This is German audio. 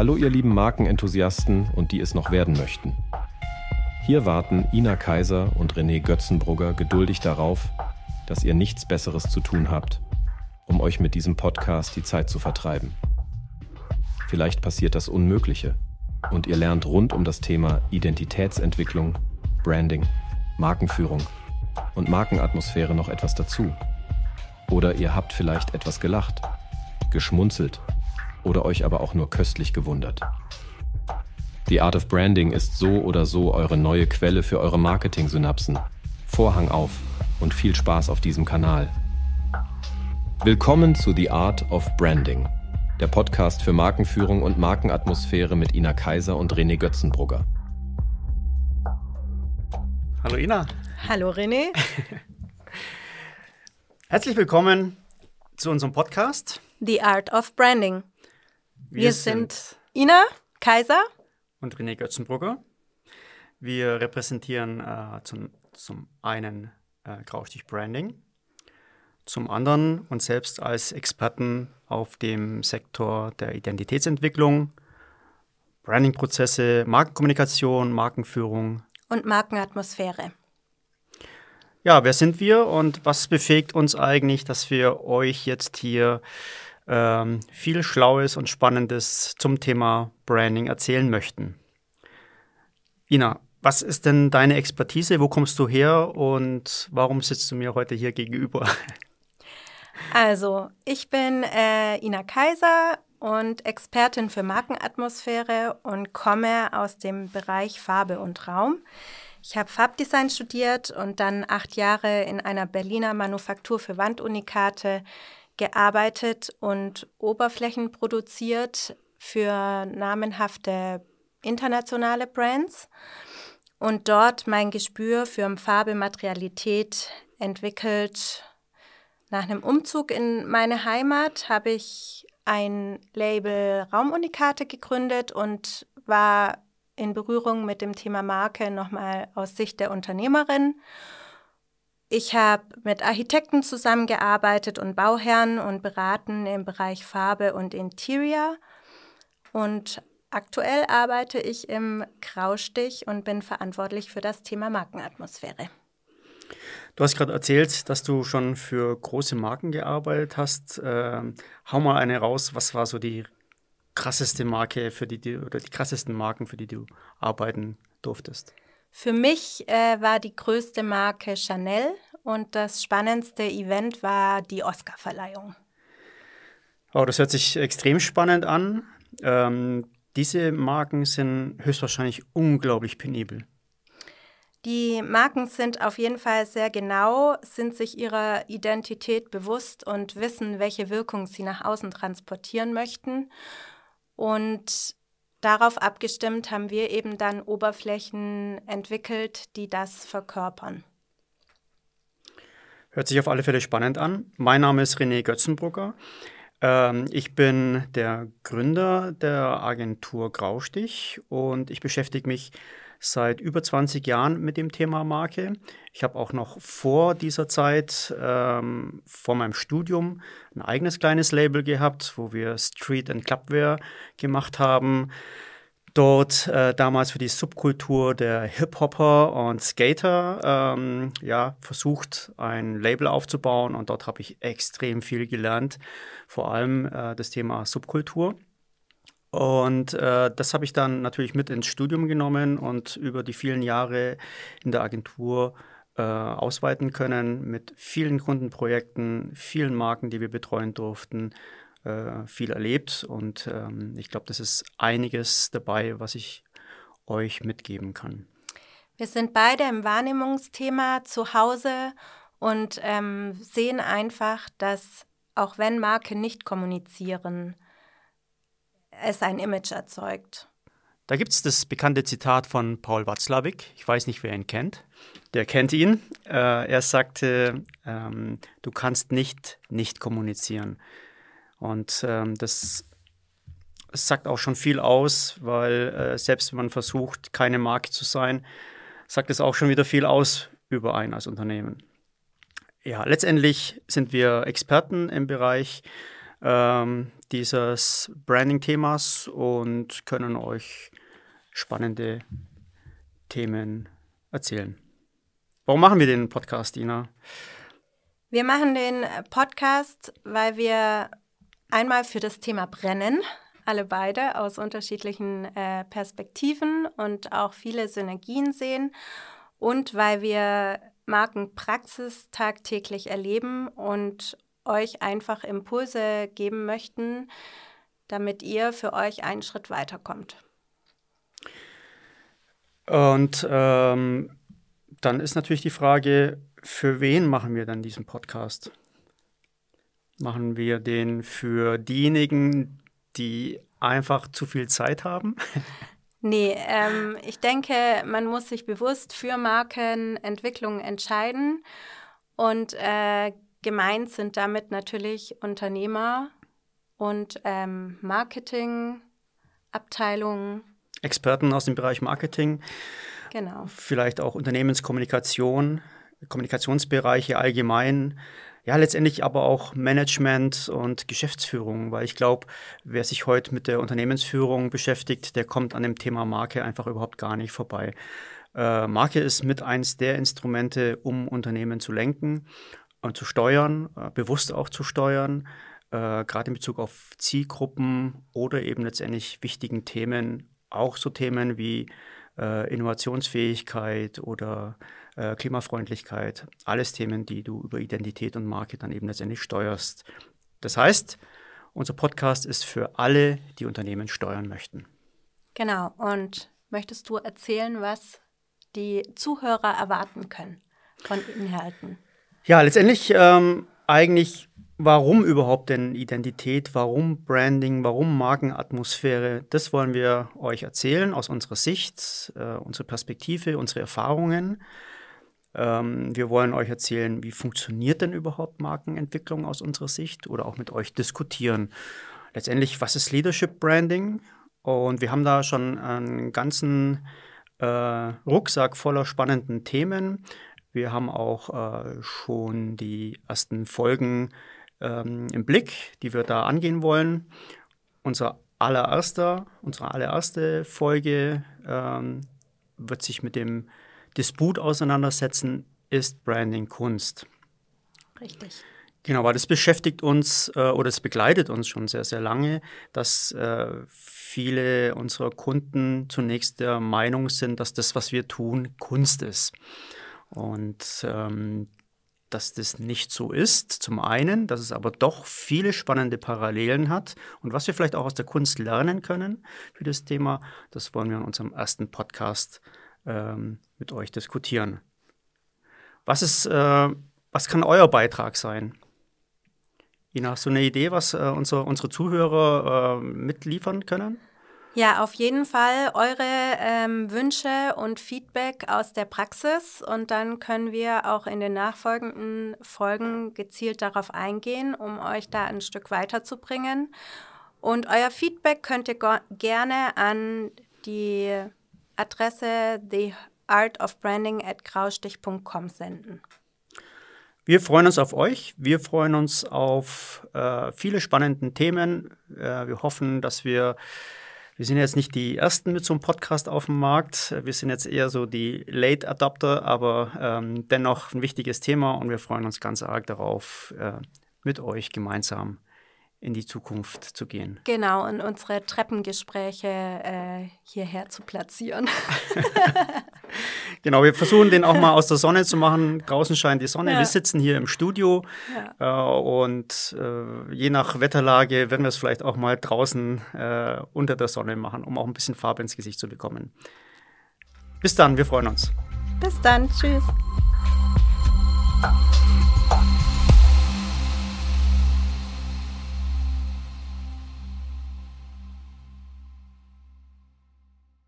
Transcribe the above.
Hallo ihr lieben Markenenthusiasten und die es noch werden möchten. Hier warten Ina Kaiser und René Götzenbrugger geduldig darauf, dass ihr nichts Besseres zu tun habt, um euch mit diesem Podcast die Zeit zu vertreiben. Vielleicht passiert das Unmögliche und ihr lernt rund um das Thema Identitätsentwicklung, Branding, Markenführung und Markenatmosphäre noch etwas dazu. Oder ihr habt vielleicht etwas gelacht, geschmunzelt oder euch aber auch nur köstlich gewundert. Die Art of Branding ist so oder so eure neue Quelle für eure Marketing-Synapsen. Vorhang auf und viel Spaß auf diesem Kanal. Willkommen zu The Art of Branding, der Podcast für Markenführung und Markenatmosphäre mit Ina Kaiser und René Götzenbrugger. Hallo Ina. Hallo René. Herzlich willkommen zu unserem Podcast. The Art of Branding. Wir, sind, Ina Kaiser und René Götzenbrugger. Wir repräsentieren äh, zum, zum einen äh, Graustich Branding, zum anderen uns selbst als Experten auf dem Sektor der Identitätsentwicklung, Brandingprozesse, prozesse Markenkommunikation, Markenführung und Markenatmosphäre. Ja, wer sind wir und was befähigt uns eigentlich, dass wir euch jetzt hier ähm, viel Schlaues und Spannendes zum Thema Branding erzählen möchten. Ina, was ist denn deine Expertise? Wo kommst du her und warum sitzt du mir heute hier gegenüber? Also, ich bin äh, Ina Kaiser und Expertin für Markenatmosphäre und komme aus dem Bereich Farbe und Raum. Ich habe Farbdesign studiert und dann acht Jahre in einer Berliner Manufaktur für Wandunikate gearbeitet und Oberflächen produziert für namenhafte internationale Brands und dort mein Gespür für Farbe, Materialität entwickelt. Nach einem Umzug in meine Heimat habe ich ein Label Raumunikate gegründet und war in Berührung mit dem Thema Marke nochmal aus Sicht der Unternehmerin ich habe mit Architekten zusammengearbeitet und Bauherren und beraten im Bereich Farbe und Interior. Und aktuell arbeite ich im Graustich und bin verantwortlich für das Thema Markenatmosphäre. Du hast gerade erzählt, dass du schon für große Marken gearbeitet hast. Äh, hau mal eine raus. Was war so die krasseste Marke für die, die oder die krassesten Marken, für die du arbeiten durftest? Für mich äh, war die größte Marke Chanel und das spannendste Event war die Oscarverleihung. Oh, das hört sich extrem spannend an. Ähm, diese Marken sind höchstwahrscheinlich unglaublich penibel. Die Marken sind auf jeden Fall sehr genau, sind sich ihrer Identität bewusst und wissen, welche Wirkung sie nach außen transportieren möchten. Und darauf abgestimmt haben wir eben dann Oberflächen entwickelt, die das verkörpern. Hört sich auf alle Fälle spannend an. Mein Name ist René Götzenbrucker. Ähm, ich bin der Gründer der Agentur Graustich und ich beschäftige mich seit über 20 Jahren mit dem Thema Marke. Ich habe auch noch vor dieser Zeit, ähm, vor meinem Studium, ein eigenes kleines Label gehabt, wo wir Street and Clubwear gemacht haben. Dort äh, damals für die Subkultur der Hip-Hopper und Skater ähm, ja, versucht, ein Label aufzubauen und dort habe ich extrem viel gelernt, vor allem äh, das Thema Subkultur. Und äh, das habe ich dann natürlich mit ins Studium genommen und über die vielen Jahre in der Agentur äh, ausweiten können mit vielen Kundenprojekten, vielen Marken, die wir betreuen durften, äh, viel erlebt. Und ähm, ich glaube, das ist einiges dabei, was ich euch mitgeben kann. Wir sind beide im Wahrnehmungsthema zu Hause und ähm, sehen einfach, dass auch wenn Marken nicht kommunizieren, es ein Image erzeugt. Da gibt es das bekannte Zitat von Paul Watzlawick. Ich weiß nicht, wer ihn kennt. Der kennt ihn. Äh, er sagte, ähm, du kannst nicht nicht kommunizieren. Und ähm, das sagt auch schon viel aus, weil äh, selbst wenn man versucht, keine Marke zu sein, sagt es auch schon wieder viel aus über ein als Unternehmen. Ja, letztendlich sind wir Experten im Bereich ähm, dieses Branding-Themas und können euch spannende Themen erzählen. Warum machen wir den Podcast, Ina? Wir machen den Podcast, weil wir einmal für das Thema brennen, alle beide aus unterschiedlichen äh, Perspektiven und auch viele Synergien sehen und weil wir Markenpraxis tagtäglich erleben und euch einfach Impulse geben möchten, damit ihr für euch einen Schritt weiterkommt. Und ähm, dann ist natürlich die Frage, für wen machen wir dann diesen Podcast? Machen wir den für diejenigen, die einfach zu viel Zeit haben? Nee, ähm, ich denke, man muss sich bewusst für Markenentwicklung entscheiden und äh, Gemeint sind damit natürlich Unternehmer und ähm, Marketingabteilungen. Experten aus dem Bereich Marketing. Genau. Vielleicht auch Unternehmenskommunikation, Kommunikationsbereiche allgemein. Ja, letztendlich aber auch Management und Geschäftsführung, weil ich glaube, wer sich heute mit der Unternehmensführung beschäftigt, der kommt an dem Thema Marke einfach überhaupt gar nicht vorbei. Äh, Marke ist mit eins der Instrumente, um Unternehmen zu lenken und äh, zu steuern, äh, bewusst auch zu steuern, äh, gerade in Bezug auf Zielgruppen oder eben letztendlich wichtigen Themen, auch so Themen wie Innovationsfähigkeit oder Klimafreundlichkeit, alles Themen, die du über Identität und Marke dann eben letztendlich steuerst. Das heißt, unser Podcast ist für alle, die Unternehmen steuern möchten. Genau, und möchtest du erzählen, was die Zuhörer erwarten können von Inhalten? Ja, letztendlich ähm, eigentlich, warum überhaupt denn Identität, warum Branding, warum Markenatmosphäre, das wollen wir euch erzählen aus unserer Sicht, äh, unsere Perspektive, unsere Erfahrungen. Ähm, wir wollen euch erzählen, wie funktioniert denn überhaupt Markenentwicklung aus unserer Sicht oder auch mit euch diskutieren. Letztendlich, was ist Leadership Branding? Und wir haben da schon einen ganzen äh, Rucksack voller spannenden Themen. Wir haben auch äh, schon die ersten Folgen ähm, im Blick, die wir da angehen wollen. Unser allererster, unsere allererste Folge ähm, wird sich mit dem Disput auseinandersetzen, ist Branding Kunst. Richtig. Genau, weil das beschäftigt uns äh, oder es begleitet uns schon sehr, sehr lange, dass äh, viele unserer Kunden zunächst der Meinung sind, dass das, was wir tun, Kunst ist. Und ähm, dass das nicht so ist, zum einen, dass es aber doch viele spannende Parallelen hat und was wir vielleicht auch aus der Kunst lernen können für das Thema, das wollen wir in unserem ersten Podcast ähm, mit euch diskutieren. Was ist, äh, was kann euer Beitrag sein? Ina, hast du eine Idee, was äh, unsere, unsere Zuhörer äh, mitliefern können? Ja, auf jeden Fall eure ähm, Wünsche und Feedback aus der Praxis und dann können wir auch in den nachfolgenden Folgen gezielt darauf eingehen, um euch da ein Stück weiterzubringen. Und euer Feedback könnt ihr gerne an die Adresse theartofbranding at graustich.com senden. Wir freuen uns auf euch. Wir freuen uns auf äh, viele spannende Themen. Äh, wir hoffen, dass wir wir sind jetzt nicht die Ersten mit so einem Podcast auf dem Markt. Wir sind jetzt eher so die Late Adapter, aber ähm, dennoch ein wichtiges Thema und wir freuen uns ganz arg darauf, äh, mit euch gemeinsam in die Zukunft zu gehen. Genau, und unsere Treppengespräche äh, hierher zu platzieren. Genau, wir versuchen den auch mal aus der Sonne zu machen. Draußen scheint die Sonne. Ja. Wir sitzen hier im Studio ja. äh, und äh, je nach Wetterlage werden wir es vielleicht auch mal draußen äh, unter der Sonne machen, um auch ein bisschen Farbe ins Gesicht zu bekommen. Bis dann, wir freuen uns. Bis dann, tschüss.